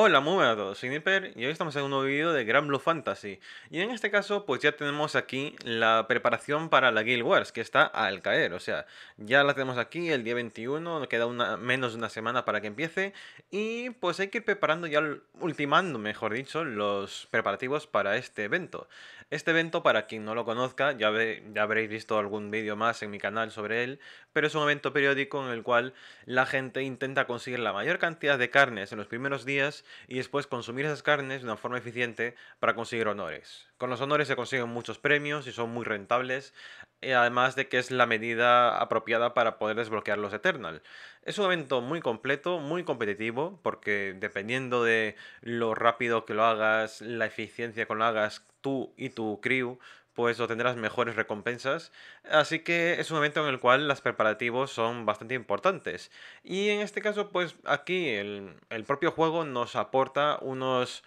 Hola, muy buenas a todos, soy Nipper y hoy estamos en un nuevo vídeo de Grand Blue Fantasy. Y en este caso, pues ya tenemos aquí la preparación para la Guild Wars, que está al caer, o sea, ya la tenemos aquí el día 21, nos queda una, menos de una semana para que empiece. Y pues hay que ir preparando ya, ultimando, mejor dicho, los preparativos para este evento. Este evento, para quien no lo conozca, ya, habréis visto algún vídeo más en mi canal sobre él, pero es un evento periódico en el cual la gente intenta conseguir la mayor cantidad de carnes en los primeros días y después consumir esas carnes de una forma eficiente para conseguir honores. Con los honores se consiguen muchos premios y son muy rentables, eh, además de que es la medida apropiada para poder desbloquear los Eternal. Es un evento muy completo, muy competitivo, porque dependiendo de lo rápido que lo hagas, la eficiencia con lo hagas tú y tu crew, pues obtendrás mejores recompensas. Así que es un evento en el cual los preparativos son bastante importantes. Y en este caso, pues aquí el, el propio juego nos aporta unos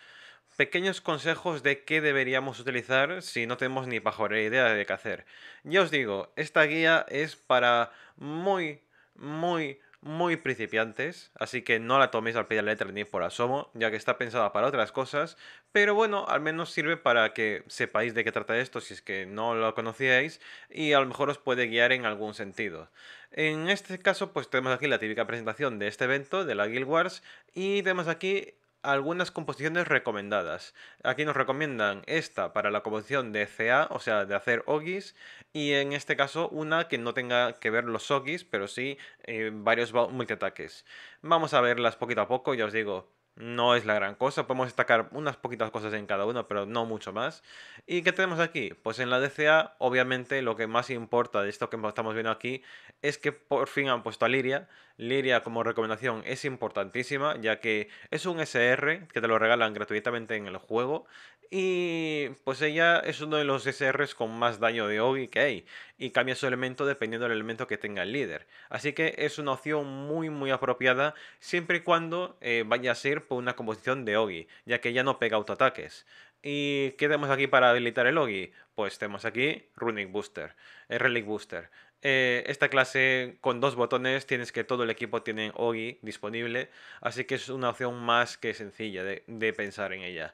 pequeños consejos de qué deberíamos utilizar si no tenemos ni pajora idea de qué hacer. Ya os digo, esta guía es para muy, muy, muy principiantes, así que no la toméis al pie de la letra ni por asomo, ya que está pensada para otras cosas, pero bueno, al menos sirve para que sepáis de qué trata esto si es que no lo conocíais y a lo mejor os puede guiar en algún sentido. En este caso, pues tenemos aquí la típica presentación de este evento, de la Guild Wars, y tenemos aquí algunas composiciones recomendadas. Aquí nos recomiendan esta para la composición de CA, o sea, de hacer ogis, y en este caso una que no tenga que ver los ogis, pero sí eh, varios multiataques. Vamos a verlas poquito a poco, ya os digo, no es la gran cosa. Podemos destacar unas poquitas cosas en cada una, pero no mucho más. ¿Y qué tenemos aquí? Pues en la DCA, obviamente, lo que más importa de esto que estamos viendo aquí es que por fin han puesto a Liria. Liria como recomendación es importantísima, ya que es un SR que te lo regalan gratuitamente en el juego. Y pues ella es uno de los SRs con más daño de Ogi que hay, y cambia su elemento dependiendo del elemento que tenga el líder. Así que es una opción muy muy apropiada siempre y cuando eh, vayas a ser por una composición de Ogi, ya que ella no pega autoataques. ¿Y qué tenemos aquí para habilitar el Ogi? Pues tenemos aquí Runic Booster, eh, Relic Booster. Eh, esta clase con dos botones tienes que todo el equipo tiene Ogi disponible, así que es una opción más que sencilla de pensar en ella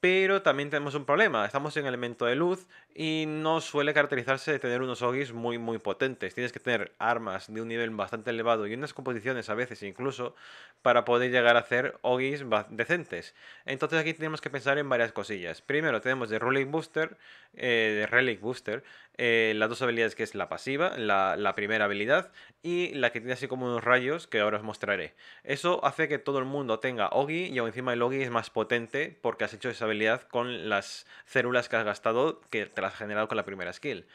pero también tenemos un problema. Estamos en elemento de luz y no suele caracterizarse de tener unos ogis muy muy potentes. Tienes que tener armas de un nivel bastante elevado y unas composiciones a veces incluso para poder llegar a hacer ogis decentes. Entonces aquí tenemos que pensar en varias cosillas. Primero tenemos de Relic Booster, eh, de Relic Booster eh, las dos habilidades que es la pasiva, la, primera habilidad y la que tiene así como unos rayos que ahora os mostraré. Eso hace que todo el mundo tenga ogi y encima el ogi es más potente porque has hecho esa habilidad con las células que has gastado que te las has generado con la primera skill.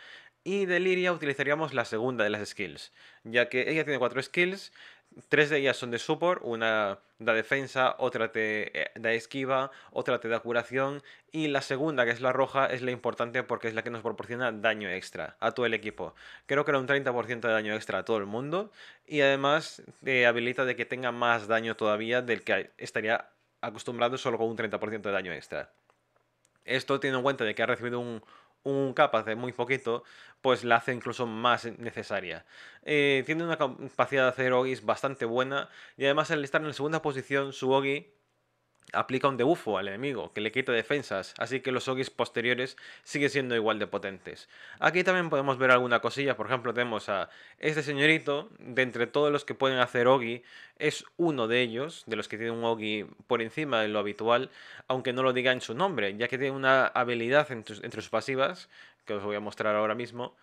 Y de Liria utilizaríamos la segunda de las skills, ya que ella tiene cuatro skills, tres de ellas son de support, una da defensa, otra te eh, da esquiva, otra te da curación y la segunda, que es la roja, es la importante porque es la que nos proporciona daño extra a todo el equipo. Creo que era un 30% de daño extra a todo el mundo y además te eh, habilita de que tenga más daño todavía del que estaría acostumbrado solo con un 30% de daño extra. Esto teniendo en cuenta de que ha recibido un, un capa de muy poquito, pues la hace incluso más necesaria. Eh, tiene una capacidad de hacer ogis bastante buena y además al estar en la segunda posición, su ogi aplica un debufo al enemigo, que le quita defensas, así que los Ogis posteriores siguen siendo igual de potentes. Aquí también podemos ver alguna cosilla, por ejemplo tenemos a este señorito, de entre todos los que pueden hacer Ogi, es uno de ellos, de los que tiene un Ogi por encima de lo habitual, aunque no lo diga en su nombre, ya que tiene una habilidad entre sus pasivas, que os voy a mostrar ahora mismo,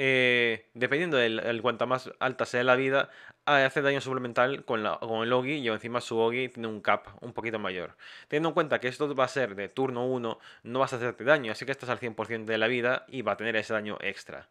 eh, dependiendo del, cuánta más alta sea la vida, hace daño suplemental con, el Ogi y encima su Ogi tiene un cap un poquito mayor. Teniendo en cuenta que esto va a ser de turno 1, no vas a hacerte daño, así que estás al 100% de la vida y va a tener ese daño extra.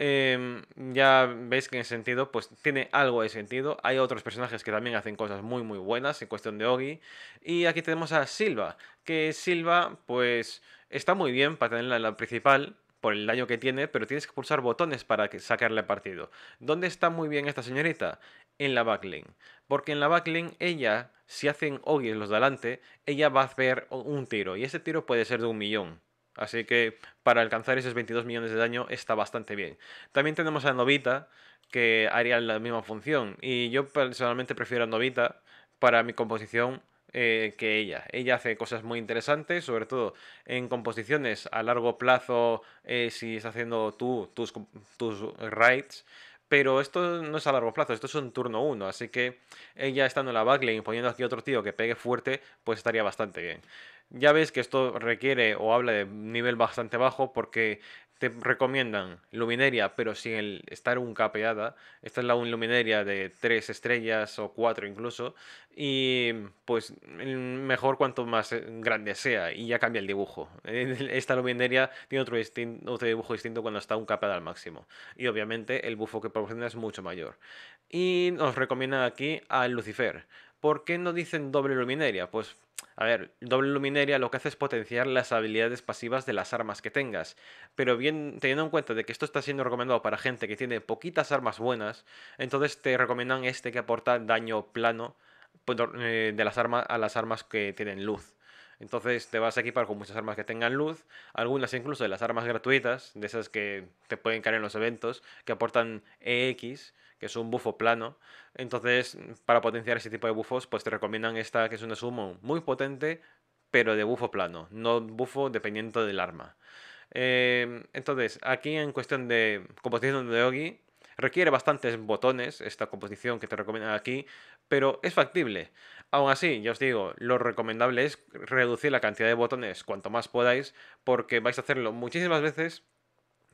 Em, ya veis que en ese sentido, pues tiene algo de sentido. Hay otros personajes que también hacen cosas muy, muy buenas en cuestión de Ogi. Y aquí tenemos a Silva, que Silva, pues está muy bien para tenerla en la principal, por el daño que tiene, pero tienes que pulsar botones para sacarle partido. ¿Dónde está muy bien esta señorita? En la backline, Porque en la backlink, ella, si hacen oggies los de delante, ella va a hacer un tiro. Y ese tiro puede ser de un millón. Así que para alcanzar esos 22 millones de daño está bastante bien. También tenemos a Novita, que haría la misma función. Y yo personalmente prefiero a Novita para mi composición eh, que ella. Ella hace cosas muy interesantes, sobre todo en composiciones a largo plazo, eh, si estás haciendo tú tus, tus Pero esto no es a largo plazo, esto es un turno 1, así que ella estando en la backlane poniendo aquí otro tío que pegue fuerte, pues estaría bastante bien. Ya ves que esto requiere o habla de nivel bastante bajo porque te recomiendan lumineria, pero sin el estar un capeada. Esta es la un luminaria de tres estrellas o cuatro incluso. Y pues mejor cuanto más eh, grande sea. Y ya cambia el dibujo. Esta luminaria tiene otro, otro dibujo distinto cuando está un capeada al máximo. Y obviamente el bufo que proporciona es mucho mayor. Y nos recomienda aquí al Lucifer. ¿Por qué no dicen doble luminaria? Pues, a ver, doble luminaria lo que hace es potenciar las habilidades pasivas de las armas que tengas. Pero bien, teniendo en cuenta de que esto está siendo recomendado para gente que tiene poquitas armas buenas, entonces te recomiendan este que aporta daño plano eh, de las armas a las armas que tienen luz. Entonces te vas a equipar con muchas armas que tengan luz, algunas incluso de las armas gratuitas, de esas que te pueden caer en los eventos, que aportan EX, que es un bufo plano. Entonces, para potenciar ese tipo de bufos, pues te recomiendan esta, que es una sumo muy potente, pero de bufo plano, no bufo dependiendo del arma. Em, entonces, aquí en cuestión de composición de Ogi, requiere bastantes botones esta composición que te recomiendan aquí, pero es factible. Aún así, ya os digo, lo recomendable es reducir la cantidad de botones cuanto más podáis, porque vais a hacerlo muchísimas veces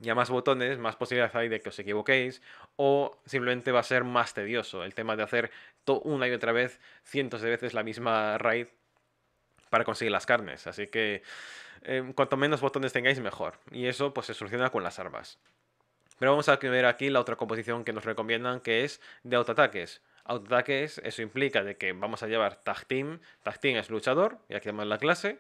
ya más botones, más posibilidades hay de que os equivoquéis, o simplemente va a ser más tedioso el tema de hacer una y otra vez, cientos de veces la misma raid para conseguir las carnes. Así que eh, cuanto menos botones tengáis, mejor. Y eso pues se soluciona con las armas. Pero vamos a ver aquí la otra composición que nos recomiendan, que es de autoataques. Autoataques, eso implica de que vamos a llevar tag team. Tag team es luchador, y aquí tenemos la clase.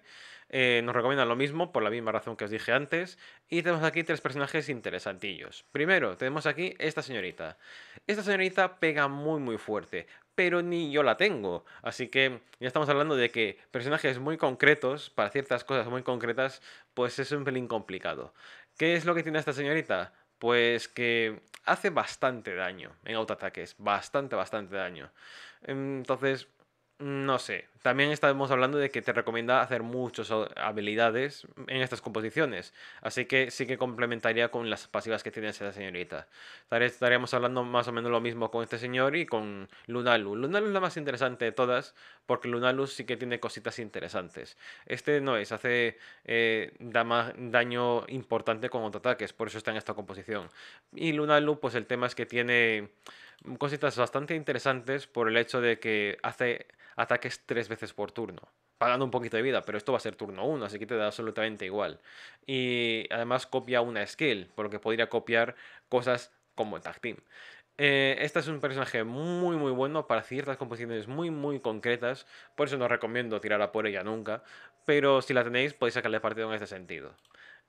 Eh, nos recomiendan lo mismo por la misma razón que os dije antes. Y tenemos aquí tres personajes interesantillos. Primero, tenemos aquí esta señorita. Esta señorita pega muy muy fuerte, pero ni yo la tengo. Así que ya estamos hablando de que personajes muy concretos, para ciertas cosas muy concretas, pues es un pelín complicado. ¿Qué es lo que tiene esta señorita? Pues que hace bastante daño en autoataques, bastante, bastante daño. Entonces, Mm, no sé. También estamos hablando de que te recomienda hacer muchas habilidades en estas composiciones. Así que sí que complementaría con las pasivas que tiene esa señorita. Estaríamos hablando más o menos lo mismo con este señor y con Lunalu. Lunalu es la más interesante de todas porque Lunalu sí que tiene cositas interesantes. Este no es, hace eh, más daño importante con autoataques, por eso está en esta composición. Y Lunalu, pues el tema es que tiene cositas bastante interesantes por el hecho de que hace ataques tres veces por turno, pagando un poquito de vida, pero esto va a ser turno 1, así que te da absolutamente igual. Y además copia una skill, por lo que podría copiar cosas como el tag team. Eh, este es un personaje muy muy bueno para ciertas composiciones muy muy concretas, por eso no recomiendo tirarla por ella nunca, pero si la tenéis podéis sacarle partido en este sentido.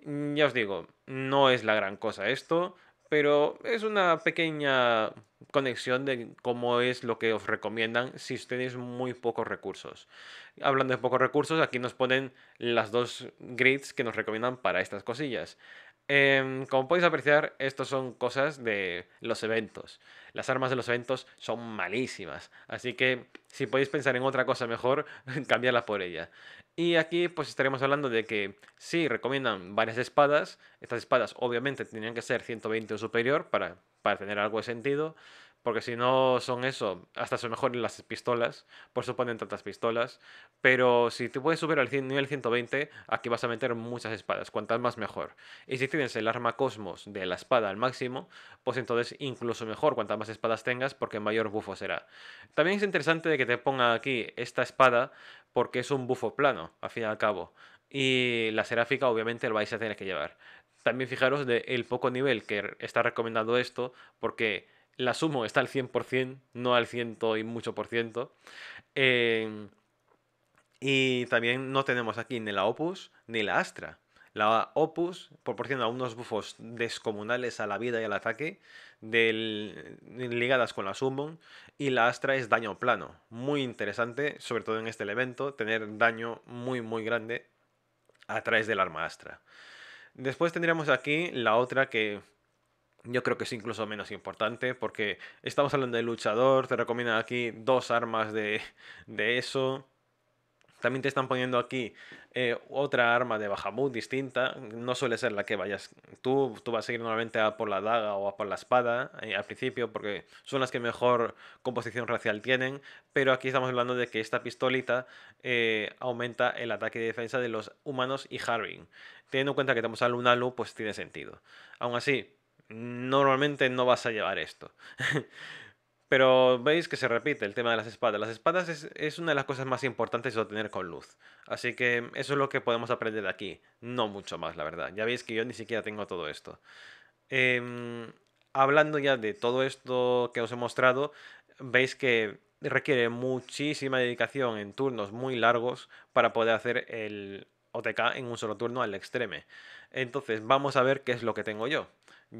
Mm, ya os digo, no es la gran cosa esto, pero es una pequeña conexión de cómo es lo que os recomiendan si tenéis muy pocos recursos. Hablando de pocos recursos, aquí nos ponen las dos grids que nos recomiendan para estas cosillas. Em, como podéis apreciar, estos son cosas de los eventos. Las armas de los eventos son malísimas. Así que si podéis pensar en otra cosa mejor, cambiarla por ella. Y aquí pues estaremos hablando de que sí, recomiendan varias espadas. Estas espadas obviamente tenían que ser 120 o superior para tener algo de sentido porque si no son eso, hasta son mejoran las pistolas, por eso ponen tantas pistolas, pero si te puedes subir al nivel 120, aquí vas a meter muchas espadas, cuantas más mejor. Y si tienes el arma cosmos de la espada al máximo, pues entonces incluso mejor, cuantas más espadas tengas, porque mayor bufo será. También es interesante que te ponga aquí esta espada, porque es un bufo plano, al fin y al cabo. Y la seráfica obviamente lo vais a tener que llevar. También fijaros del el poco nivel que está recomendando esto, porque la sumo está al 100%, no al 100 y mucho por ciento. Eh, y también no tenemos aquí ni la Opus ni la Astra. La Opus proporciona unos bufos descomunales a la vida y al ataque ligadas con la Sumo. y la Astra es daño plano. Muy interesante, sobre todo en este elemento, tener daño muy muy grande a través del arma Astra. Después tendríamos aquí la otra que yo creo que es incluso menos importante porque estamos hablando de luchador, te recomiendan aquí dos armas de, eso. También te están poniendo aquí eh, otra arma de Bahamut distinta. No suele ser la que vayas tú. Tú vas a seguir normalmente a por la daga o a por la espada eh, al principio porque son las que mejor composición racial tienen. Pero aquí estamos hablando de que esta pistolita eh, aumenta el ataque y defensa de los humanos y harving Teniendo en cuenta que estamos al Lunalu, pues tiene sentido. Aún así, normalmente no vas a llevar esto. Pero veis que se repite el tema de las espadas. Las espadas es, una de las cosas más importantes de obtener con luz. Así que eso es lo que podemos aprender de aquí. No mucho más, la verdad. Ya veis que yo ni siquiera tengo todo esto. Em, hablando ya de todo esto que os he mostrado, veis que requiere muchísima dedicación en turnos muy largos para poder hacer el OTK en un solo turno al extreme. Entonces vamos a ver qué es lo que tengo yo.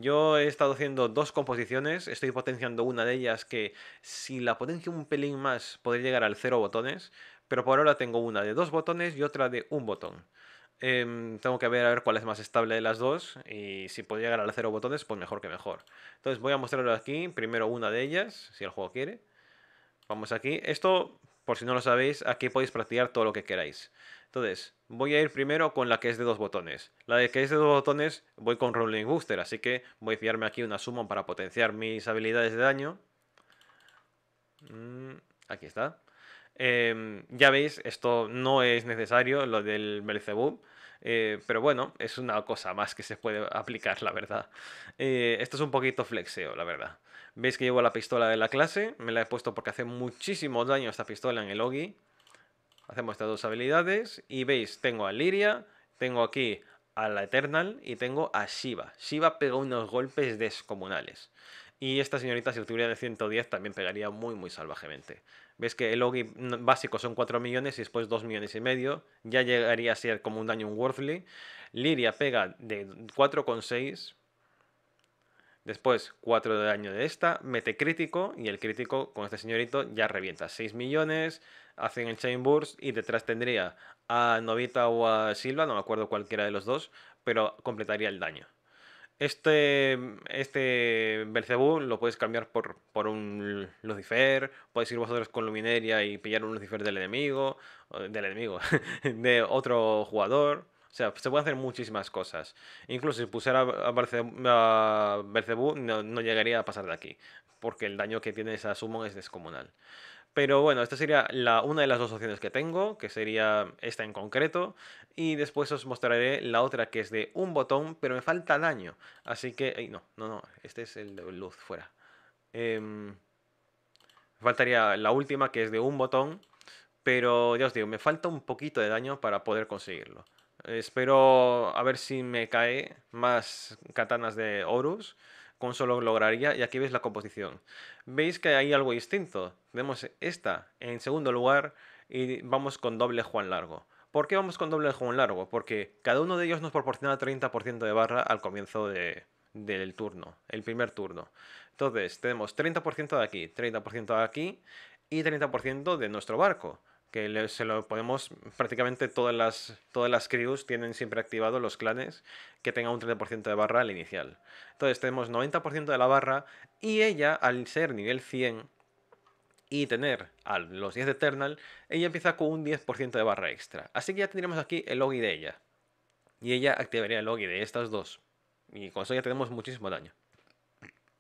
Yo he estado haciendo dos composiciones, estoy potenciando una de ellas que si la potencio un pelín más podría llegar al cero botones, pero por ahora tengo una de dos botones y otra de un botón. Em, tengo que ver a ver cuál es más estable de las dos y si puedo llegar al cero botones, pues mejor que mejor. Entonces voy a mostrarlo aquí, primero una de ellas, si el juego quiere. Vamos aquí. Esto por si no lo sabéis, aquí podéis practicar todo lo que queráis. Entonces, voy a ir primero con la que es de dos botones. La de que es de dos botones voy con Rolling Booster, así que voy a fiarme aquí una Summon para potenciar mis habilidades de daño. Mm, aquí está. Em, ya veis, esto no es necesario, lo del Belzebub. Eh, pero bueno, es una cosa más que se puede aplicar, la verdad. Eh, esto es un poquito flexeo, la verdad. Veis que llevo la pistola de la clase. Me la he puesto porque hace muchísimo daño esta pistola en el Ogi. Hacemos estas dos habilidades. Y veis, tengo a Liria, tengo aquí a la Eternal y tengo a Shiva. Shiva pegó unos golpes descomunales. Y esta señorita, si tuviera de 110, también pegaría muy, muy salvajemente. veis que el Ogi básico son 4 millones y después 2 millones y medio. Ya llegaría a ser como un daño un Worthly. Liria pega de 4,6 Después, 4 de daño de esta, mete crítico y el crítico con este señorito ya revienta 6 millones, hacen el Chain Burst y detrás tendría a Novita o a Silva, no me acuerdo cualquiera de los dos, pero completaría el daño. Este, este lo puedes cambiar por, por, un Lucifer, puedes ir vosotros con Lumineria y pillar un Lucifer del enemigo, del enemigo, de otro jugador. O sea, se pueden hacer muchísimas cosas. Incluso si pusiera a, Bercebu, no, llegaría a pasar de aquí. Porque el daño que tiene esa Summon es descomunal. Pero bueno, esta sería la, una de las dos opciones que tengo, que sería esta en concreto. Y después os mostraré la otra que es de un botón, pero me falta daño. Así que... Ay, no, no, no, este es el de luz fuera. Em, faltaría la última que es de un botón, pero ya os digo, me falta un poquito de daño para poder conseguirlo. Espero a ver si me cae más katanas de Horus. Con solo lograría. Y aquí veis la composición. Veis que hay algo distinto. Tenemos esta en segundo lugar y vamos con doble Juan Largo. ¿Por qué vamos con doble Juan Largo? Porque cada uno de ellos nos proporciona 30% de barra al comienzo del turno, el primer turno. Entonces, tenemos 30% de aquí, 30% de aquí y 30% de nuestro barco que se lo podemos, prácticamente todas las, todas las crews tienen siempre activados los clanes que tenga un 30% de barra al inicial. Entonces tenemos 90% de la barra y ella, al ser nivel 100 y tener a los 10 de Eternal, ella empieza con un 10% de barra extra. Así que ya tendríamos aquí el logi de ella. Y ella activaría el logi de estas dos. Y con eso ya tenemos muchísimo daño.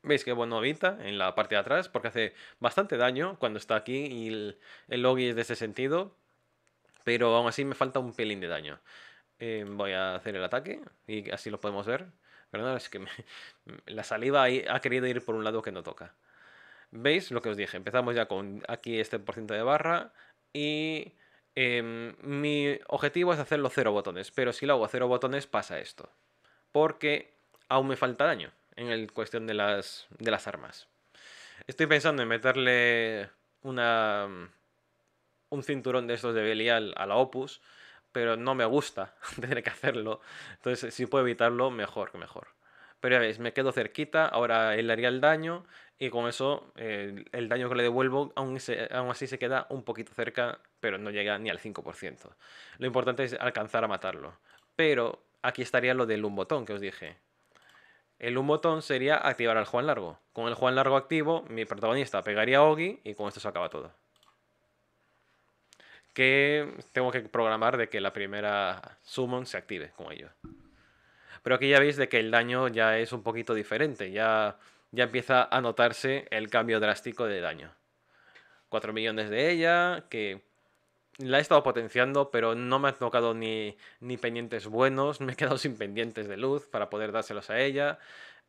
Veis que bueno habita en la parte de atrás porque hace bastante daño cuando está aquí y el, lobby es de ese sentido. Pero aún así me falta un pelín de daño. Eh, voy a hacer el ataque y así lo podemos ver. Perdón, es que la saliva ha querido ir por un lado que no toca. ¿Veis lo que os dije? Empezamos ya con aquí este por ciento de barra y em, mi objetivo es hacerlo cero botones, pero si lo hago cero botones pasa esto, porque aún me falta daño en el cuestión de las, de las armas. Estoy pensando en meterle una, mm, un cinturón de estos de Belial a la Opus, pero no me gusta tener que hacerlo. Entonces, si puedo evitarlo, mejor que mejor. Pero ya veis, me quedo cerquita, ahora él haría el daño y con eso eh, el daño que le devuelvo aún, aún así se queda un poquito cerca, pero no llega ni al 5%. Lo importante es alcanzar a matarlo. Pero aquí estaría lo del un botón que os dije. El un botón sería activar al Juan Largo. Con el Juan Largo activo, mi protagonista pegaría a y con esto se acaba todo. Que tengo que programar de que la primera summon se active con ello. Pero aquí ya veis de que el daño ya es un poquito diferente. Ya, ya empieza a notarse el cambio drástico de daño. 4 millones de ella, que la he estado potenciando, pero no me ha tocado ni, pendientes buenos, me he quedado sin pendientes de luz para poder dárselos a ella.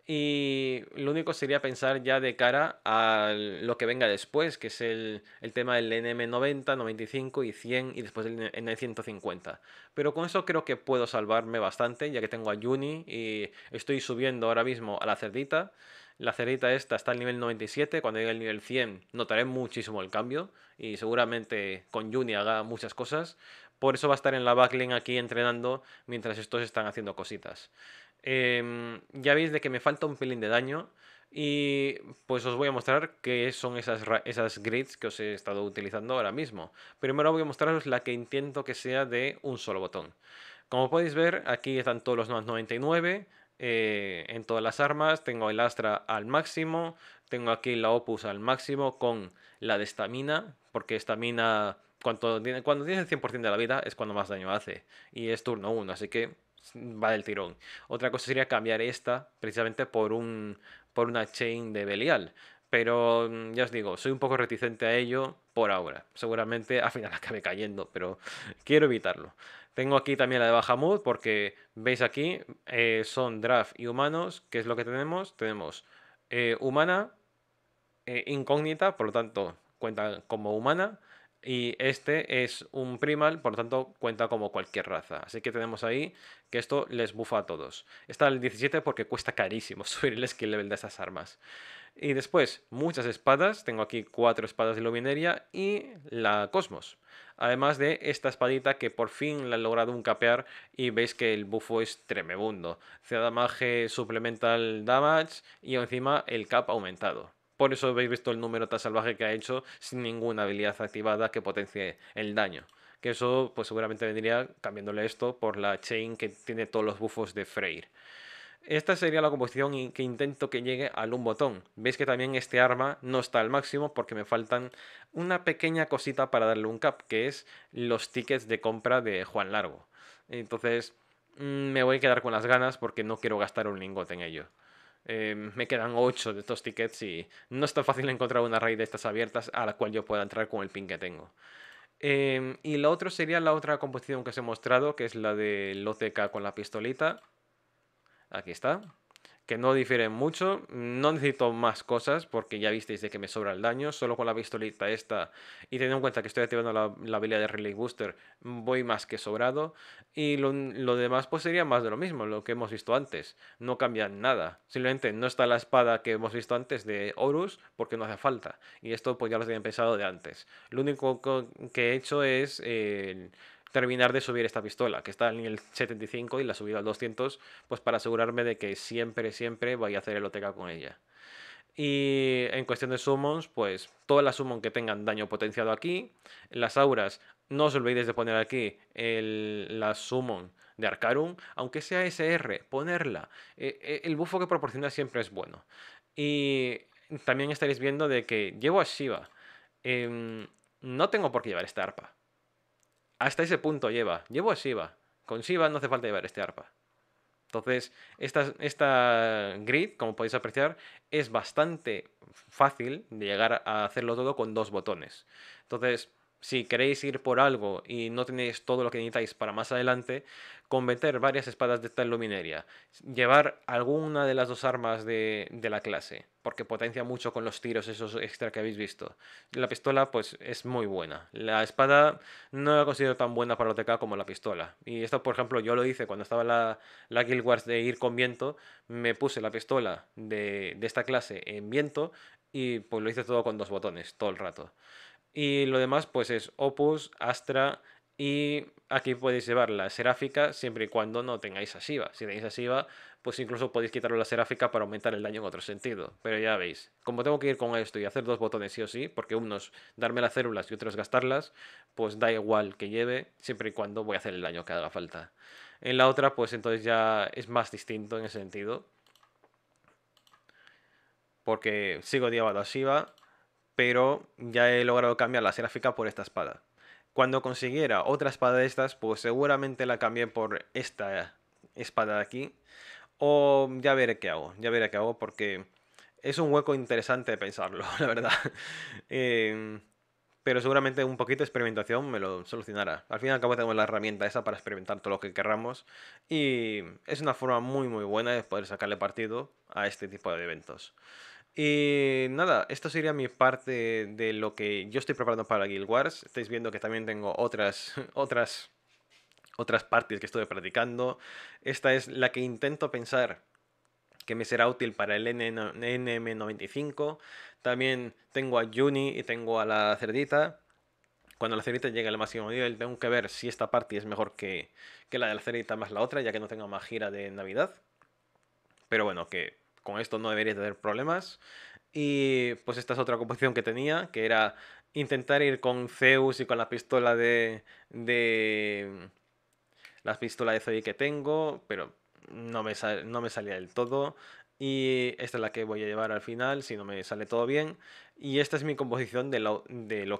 Y lo único sería pensar ya de cara a lo que venga después, que es el, el tema del NM90, 95 y 100 y después del N150. Pero con eso creo que puedo salvarme bastante, ya que tengo a Juni y estoy subiendo ahora mismo a la cerdita. La cerita esta está al nivel 97, cuando llegue al nivel 100 notaré muchísimo el cambio y seguramente con Juni haga muchas cosas. Por eso va a estar en la backlane aquí entrenando mientras estos están haciendo cositas. Em, ya veis de que me falta un pelín de daño y pues os voy a mostrar qué son esas, esas grids que os he estado utilizando ahora mismo. Primero voy a mostraros la que intento que sea de un solo botón. Como podéis ver, aquí están todos los 99, eh, en todas las armas. Tengo el Astra al máximo. Tengo aquí la Opus al máximo con la de estamina. Porque estamina, cuando tienes cuando tiene el 100% de la vida, es cuando más daño hace. Y es turno 1, así que va del tirón. Otra cosa sería cambiar esta precisamente por, un, por una chain de Belial. Pero mm, ya os digo, soy un poco reticente a ello por ahora. Seguramente al final acabe cayendo, pero quiero evitarlo. Tengo aquí también la de Bahamut, porque veis aquí, eh, son draft y humanos. ¿Qué es lo que tenemos? Tenemos eh, humana, eh, incógnita, por lo tanto, cuenta como humana. Y este es un primal, por lo tanto, cuenta como cualquier raza. Así que tenemos ahí que esto les bufa a todos. Está el 17 porque cuesta carísimo subir el skill level de esas armas. Y después, muchas espadas. Tengo aquí cuatro espadas de luminaria y la Cosmos. Además de esta espadita que por fin la he logrado un capear y veis que el buffo es tremebundo. Se suplementa el damage y encima el cap aumentado. Por eso habéis visto el número tan salvaje que ha hecho sin ninguna habilidad activada que potencie el daño. Que eso pues seguramente vendría cambiándole esto por la chain que tiene todos los buffos de Freyr. Esta sería la composición que intento que llegue al un botón. Veis que también este arma no está al máximo porque me faltan una pequeña cosita para darle un cap, que es los tickets de compra de Juan Largo. Entonces mm, me voy a quedar con las ganas porque no quiero gastar un lingote en ello. Em, me quedan 8 de estos tickets y no es tan fácil encontrar una raid de estas abiertas a la cual yo pueda entrar con el pin que tengo. Em, y la otra sería la otra composición que os he mostrado, que es la del OTK con la pistolita Aquí está. Que no difieren mucho. No necesito más cosas porque ya visteis de que me sobra el daño. Solo con la pistolita esta y teniendo en cuenta que estoy activando la, habilidad de Relay Booster, voy más que sobrado. Y lo, demás pues sería más de lo mismo, lo que hemos visto antes. No cambia nada. Simplemente no está la espada que hemos visto antes de Horus porque no hace falta. Y esto pues ya lo tenía pensado de antes. Lo único que he hecho es... Eh, terminar de subir esta pistola, que está en el 75 y la subido al 200, pues para asegurarme de que siempre, siempre voy a hacer el OTK con ella. Y en cuestión de summons, pues todas las summons que tengan daño potenciado aquí, las auras, no os olvidéis de poner aquí el, la summon de Arcarum, aunque sea SR, ponerla. E, e, el bufo que proporciona siempre es bueno. Y también estaréis viendo de que llevo a Shiva. Em, no tengo por qué llevar esta arpa. Hasta ese punto lleva. Llevo a Shiva. Con Shiva no hace falta llevar este arpa. Entonces, esta, esta grid, como podéis apreciar, es bastante fácil de llegar a hacerlo todo con dos botones. Entonces, si queréis ir por algo y no tenéis todo lo que necesitáis para más adelante, convertir varias espadas de tal luminaria, llevar alguna de las dos armas de, la clase, porque potencia mucho con los tiros esos extra que habéis visto. La pistola, pues, es muy buena. La espada no la considero tan buena para OTK como la pistola. Y esto, por ejemplo, yo lo hice cuando estaba la, la Guild Wars de ir con viento, me puse la pistola de, de esta clase en viento y pues lo hice todo con dos botones todo el rato. Y lo demás, pues es Opus, Astra y aquí podéis llevar la seráfica siempre y cuando no tengáis a Shiva. Si tenéis a Shiva, pues incluso podéis quitaros la seráfica para aumentar el daño en otro sentido. Pero ya veis, como tengo que ir con esto y hacer dos botones sí o sí, porque unos darme las células y otros gastarlas, pues da igual que lleve, siempre y cuando voy a hacer el daño que haga falta. En la otra, pues entonces ya es más distinto en ese sentido. Porque sigo llevando a Shiva, pero ya he logrado cambiar la seráfica por esta espada. Cuando consiguiera otra espada de estas, pues seguramente la cambié por esta espada de aquí. O ya veré qué hago, ya veré qué hago porque es un hueco interesante pensarlo, la verdad. Em, pero seguramente un poquito de experimentación me lo solucionará. Al fin y al cabo tenemos la herramienta esa para experimentar todo lo que querramos y es una forma muy muy buena de poder sacarle partido a este tipo de eventos. Y eh, nada, esto sería mi parte de lo que yo estoy preparando para Guild Wars. Estáis viendo que también tengo otras, otras, otras partes que estuve practicando. Esta es la que intento pensar que me será útil para el NM95. También tengo a Juni y tengo a la cerdita. Cuando la cerdita llegue al máximo nivel, tengo que ver si esta parte es mejor que, que la de la cerdita más la otra, ya que no tengo más gira de Navidad. Pero bueno, que con esto no debería tener problemas. Y pues esta es otra composición que tenía, que era intentar ir con Zeus y con la pistola de... de las pistolas de Zoe que tengo, pero no me, no me salía del todo. Y esta es la que voy a llevar al final, si no me sale todo bien. Y esta es mi composición de lo,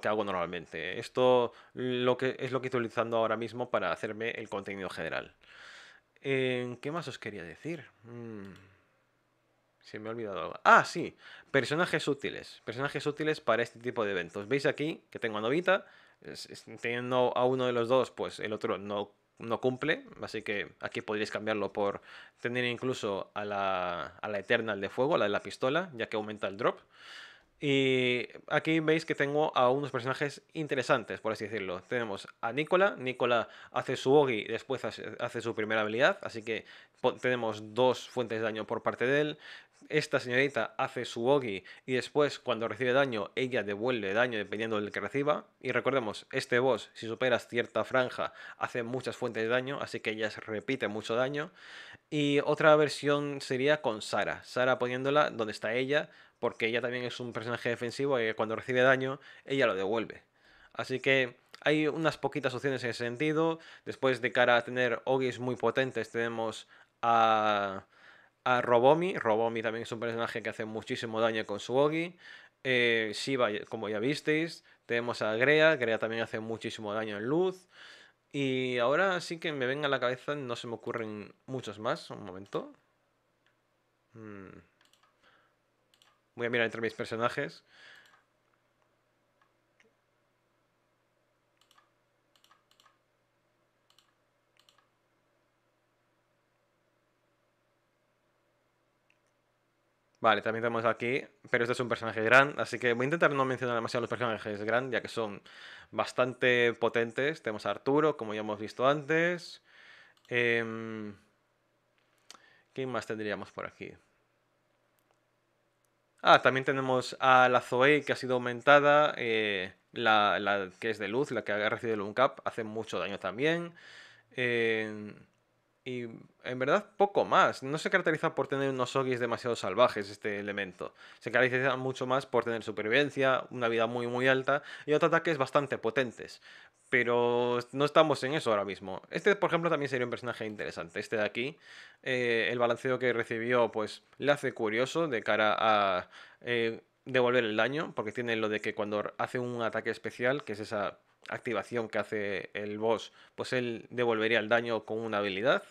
que hago normalmente. Esto lo que, es lo que estoy utilizando ahora mismo para hacerme el contenido general. Eh, ¿Qué más os quería decir? Mm me olvidado Ah, sí. Personajes útiles. Personajes útiles para este tipo de eventos. Veis aquí que tengo a Novita. Teniendo a uno de los dos, pues el otro no, no cumple. Así que aquí podríais cambiarlo por tener incluso a la, a la Eternal de fuego, la de la pistola, ya que aumenta el drop. Y aquí veis que tengo a unos personajes interesantes, por así decirlo. Tenemos a Nicola. Nicola hace su Ogi, después hace su primera habilidad, así que tenemos dos fuentes de daño por parte de él. Esta señorita hace su Ogi y después cuando recibe daño, ella devuelve daño dependiendo del que reciba. Y recordemos, este boss, si superas cierta franja, hace muchas fuentes de daño, así que ella repite mucho daño. Y otra versión sería con Sara. Sara poniéndola donde está ella porque ella también es un personaje defensivo y eh, cuando recibe daño, ella lo devuelve. Así que hay unas poquitas opciones en ese sentido. Después, de cara a tener Ogis muy potentes, tenemos a, a Robomi. Robomi también es un personaje que hace muchísimo daño con su Ogi. Eh, Shiva, como ya visteis. Tenemos a Grea. Grea también hace muchísimo daño en luz. Y ahora sí que me venga a la cabeza, no se me ocurren muchos más. Un momento. Mmm. Voy a mirar entre mis personajes. Vale, también tenemos aquí, pero este es un personaje grande así que voy a intentar no mencionar demasiado los personajes grandes. ya que son bastante potentes. Tenemos a Arturo, como ya hemos visto antes. Eh, ¿Quién más tendríamos por aquí? Ah, también tenemos a la Zoe que ha sido aumentada, eh, la, que es de luz, la que ha recibido el uncap, hace mucho daño también. Eh, y en verdad poco más. No se caracteriza por tener unos ogis demasiado salvajes este elemento. Se caracteriza mucho más por tener supervivencia, una vida muy muy alta y otros ataques bastante potentes. Pero no estamos en eso ahora mismo. Este, por ejemplo, también sería un personaje interesante. Este de aquí, eh, el balanceo que recibió, pues le hace curioso de cara a eh, devolver el daño, porque tiene lo de que cuando hace un ataque especial, que es esa activación que hace el boss, pues él devolvería el daño con una habilidad.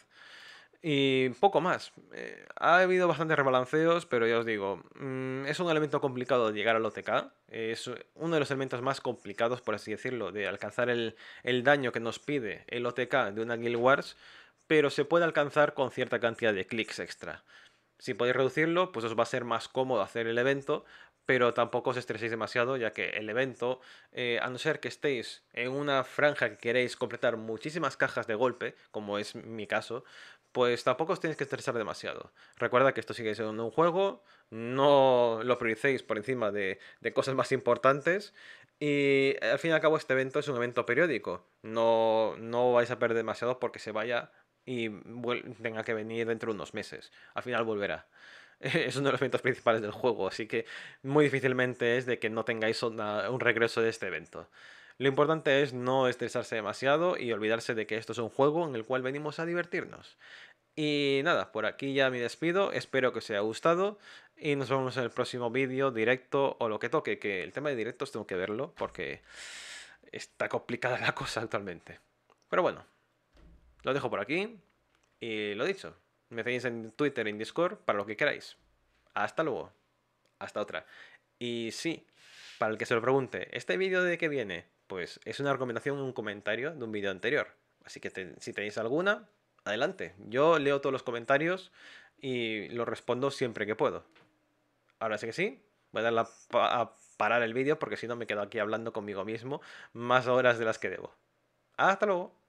Y poco más. Eh, ha habido bastantes rebalanceos, pero ya os digo, mm, es un elemento complicado de llegar al OTK. Es uno de los elementos más complicados, por así decirlo, de alcanzar el, daño que nos pide el OTK de una Guild Wars, pero se puede alcanzar con cierta cantidad de clics extra. Si podéis reducirlo, pues os va a ser más cómodo hacer el evento, pero tampoco os estreséis demasiado, ya que el evento, eh, a no ser que estéis en una franja que queréis completar muchísimas cajas de golpe, como es mi caso, pues tampoco os tenéis que estresar demasiado. Recuerda que esto sigue siendo un juego, no lo prioricéis por encima de, cosas más importantes. Y al fin y al cabo este evento es un evento periódico. No, vais a perder demasiado porque se vaya y tenga que venir dentro de unos meses. Al final volverá. Es uno de los eventos principales del juego, así que muy difícilmente es de que no tengáis un regreso de este evento. Lo importante es no estresarse demasiado y olvidarse de que esto es un juego en el cual venimos a divertirnos. Y nada, por aquí ya me despido, espero que os haya gustado y nos vemos en el próximo vídeo, directo o lo que toque, que el tema de directos tengo que verlo porque está complicada la cosa actualmente. Pero bueno, lo dejo por aquí y lo dicho, me tenéis en Twitter, en Discord, para lo que queráis. Hasta luego, hasta otra. Y sí, para el que se lo pregunte, ¿este vídeo de qué viene? Pues es una recomendación, un comentario de un vídeo anterior. Así que si tenéis alguna, adelante. Yo leo todos los comentarios y los respondo siempre que puedo. Ahora sí que sí, voy a, dar a parar el vídeo porque si no me quedo aquí hablando conmigo mismo más horas de las que debo. Hasta luego.